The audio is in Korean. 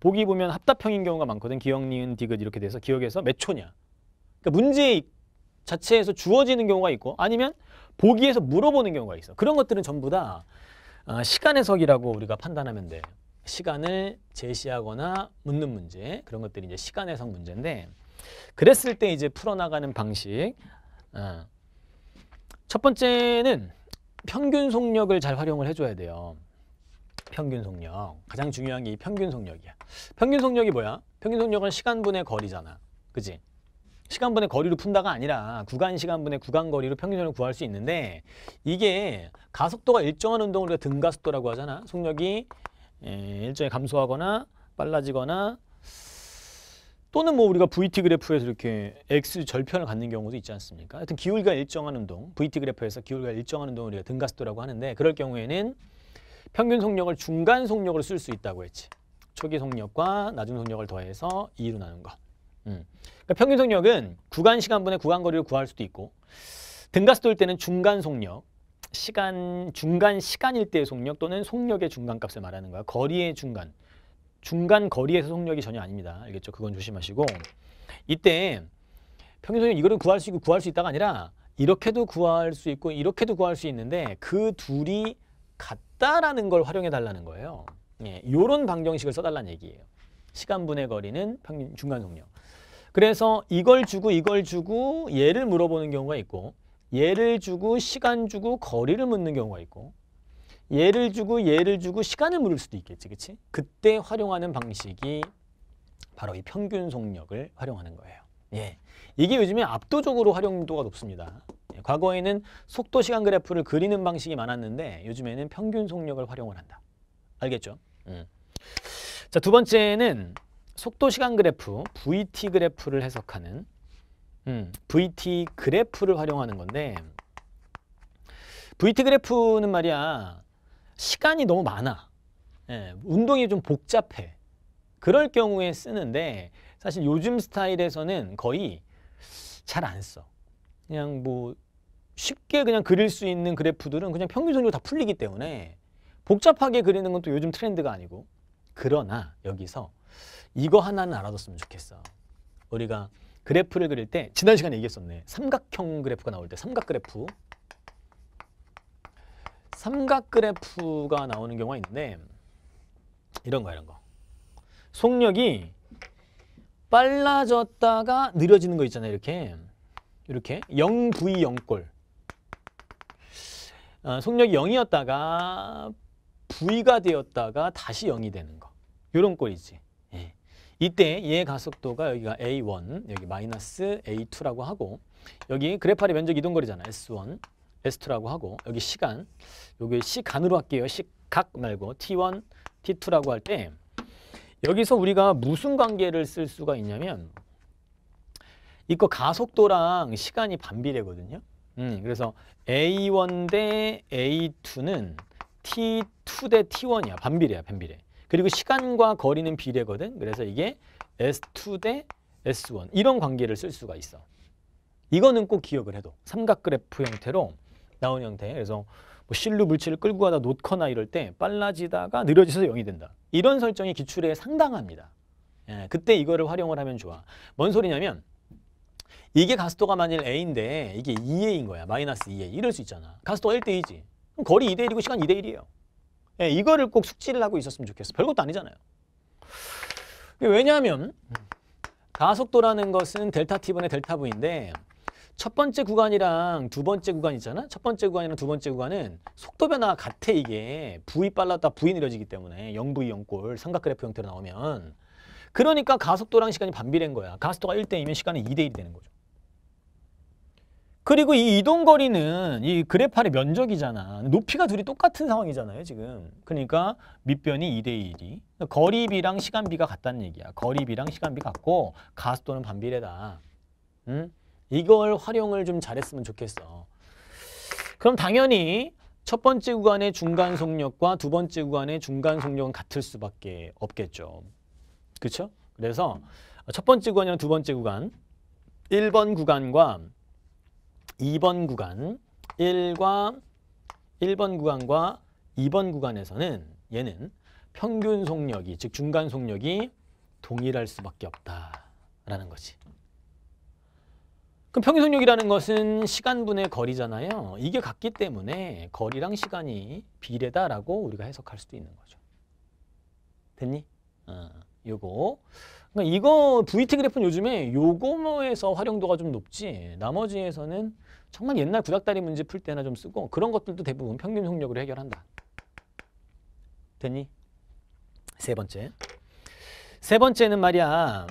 보기 보면 합답형인 경우가 많거든. 기억, 니은, 디귿 이렇게 돼서 기억에서 몇 초냐. 그러니까 문제 자체에서 주어지는 경우가 있고 아니면 보기에서 물어보는 경우가 있어. 그런 것들은 전부 다 어, 시간 해석이라고 우리가 판단하면 돼. 시간을 제시하거나 묻는 문제 그런 것들이 이제 시간 해석 문제인데 그랬을 때 이제 풀어나가는 방식 어. 첫 번째는 평균 속력을 잘 활용을 해줘야 돼요. 평균 속력. 가장 중요한 게이 평균 속력이야. 평균 속력이 뭐야? 평균 속력은 시간분의 거리잖아. 그지? 시간분의 거리로 푼다가 아니라 구간 시간분의 구간 거리로 평균을 구할 수 있는데 이게 가속도가 일정한 운동을 우리가 등가속도라고 하잖아. 속력이 예, 일정에 감소하거나 빨라지거나 또는 뭐 우리가 VT 그래프에서 이렇게 X 절편을 갖는 경우도 있지 않습니까? 하여튼 기울기가 일정한 운동, VT 그래프에서 기울기가 일정한 운동을 우리가 등가속도라고 하는데 그럴 경우에는 평균 속력을 중간 속력으로 쓸 수 있다고 했지. 초기 속력과 나중 속력을 더해서 2로 나눈 거. 음. 그러니까 평균 속력은 구간 시간분의 구간 거리를 구할 수도 있고 등가스 돌 때는 중간 속력, 시간 중간 시간일 때의 속력 또는 속력의 중간값을 말하는 거야. 거리의 중간. 중간 거리에서 속력이 전혀 아닙니다. 알겠죠? 그건 조심하시고 이때 평균 속력 이거를 구할 수 있고 구할 수 있다가 아니라 이렇게도 구할 수 있고 이렇게도 구할 수 있는데 그 둘이 같 없다라는 걸 활용해 달라는 거예요. 예, 요런 방정식을 써달라는 얘기예요. 시간 분의 거리는 평균 중간 속력. 그래서 이걸 주고 이걸 주고 얘를 물어보는 경우가 있고 얘를 주고 시간 주고 거리를 묻는 경우가 있고 얘를 주고 얘를 주고 시간을 물을 수도 있겠지, 그치? 그때 활용하는 방식이 바로 이 평균 속력을 활용하는 거예요. 예, 이게 요즘에 압도적으로 활용도가 높습니다. 과거에는 속도 시간 그래프를 그리는 방식이 많았는데 요즘에는 평균 속력을 활용을 한다. 알겠죠? 음. 자, 두 번째는 속도 시간 그래프, VT 그래프를 해석하는 음, VT 그래프를 활용하는 건데 VT 그래프는 말이야 시간이 너무 많아. 예, 운동이 좀 복잡해. 그럴 경우에 쓰는데 사실 요즘 스타일에서는 거의 잘 안 써. 그냥 뭐 쉽게 그냥 그릴 수 있는 그래프들은 그냥 평균적으로 다 풀리기 때문에 복잡하게 그리는 건 또 요즘 트렌드가 아니고 그러나 여기서 이거 하나는 알아뒀으면 좋겠어. 우리가 그래프를 그릴 때 지난 시간에 얘기했었네. 삼각형 그래프가 나올 때 삼각 그래프 삼각 그래프가 나오는 경우가 있는데 이런 거야 이런 거. 속력이 빨라졌다가 느려지는 거 있잖아요. 이렇게 이렇게 0V 0골 어, 속력이 0이었다가 V가 되었다가 다시 0이 되는 거. 이런 꼴이지. 예. 이때 얘 가속도가 여기가 A1, 여기 마이너스 A2라고 하고 여기 그래파리 면적 이동거리잖아. S1, S2라고 하고 여기 시간, 여기 시간으로 할게요. 시각 말고 T1, T2라고 할 때 여기서 우리가 무슨 관계를 쓸 수가 있냐면 이거 가속도랑 시간이 반비례거든요. 음, 그래서 A1 대 A2는 T2 대 T1이야. 반비례야, 반비례. 그리고 시간과 거리는 비례거든. 그래서 이게 S2 대 S1 이런 관계를 쓸 수가 있어. 이거는 꼭 기억을 해도 삼각 그래프 형태로 나온 형태. 그래서 뭐 실루 물체를 끌고 가다 놓거나 이럴 때 빨라지다가 느려져서 영이 된다. 이런 설정이 기출에 상당합니다. 예, 그때 이거를 활용을 하면 좋아. 뭔 소리냐면 이게 가스도가 만일 A인데 이게 2A인 거야. 마이너스 2A. 이럴 수 있잖아. 가스도 1대2지. 그럼 거리 2대1이고 시간 2대1이에요. 예, 이거를 꼭 숙지를 하고 있었으면 좋겠어. 별것도 아니잖아요. 왜냐하면 가속도라는 것은 델타 T분의 델타 V인데 첫 번째 구간이랑 두 번째 구간 있잖아? 첫 번째 구간이랑 두 번째 구간은 속도 변화 같아 이게. V 빨랐다 V 느려지기 때문에 0V 0꼴 삼각 그래프 형태로 나오면 그러니까 가속도랑 시간이 반비례인 거야. 가속도가 1대2면 시간은 2대1이 되는 거죠. 그리고 이 이동거리는 이 그래팔의 면적이잖아. 높이가 둘이 똑같은 상황이잖아요, 지금. 그러니까 밑변이 2대1이. 거리비랑 시간비가 같다는 얘기야. 거리비랑 시간비 같고 가속도는 반비례다. 응? 이걸 활용을 좀 잘했으면 좋겠어. 그럼 당연히 첫 번째 구간의 중간 속력과 두 번째 구간의 중간 속력은 같을 수밖에 없겠죠. 그렇죠? 그래서 첫 번째 구간이랑 두 번째 구간 1번 구간과 2번 구간 1과 1번 구간과 2번 구간에서는 얘는 평균 속력이 즉 중간 속력이 동일할 수밖에 없다라는 거지. 그럼 평균 속력이라는 것은 시간분의 거리잖아요. 이게 같기 때문에 거리랑 시간이 비례다라고 우리가 해석할 수도 있는 거죠. 됐니? 어. 이거 그러니까 이거 VT 그래프는 요즘에 요거에서 활용도가 좀 높지 나머지에서는 정말 옛날 구닥다리 문제 풀 때나 좀 쓰고 그런 것들도 대부분 평균 속력으로 해결한다. 됐니? 세 번째. 세 번째는 말이야.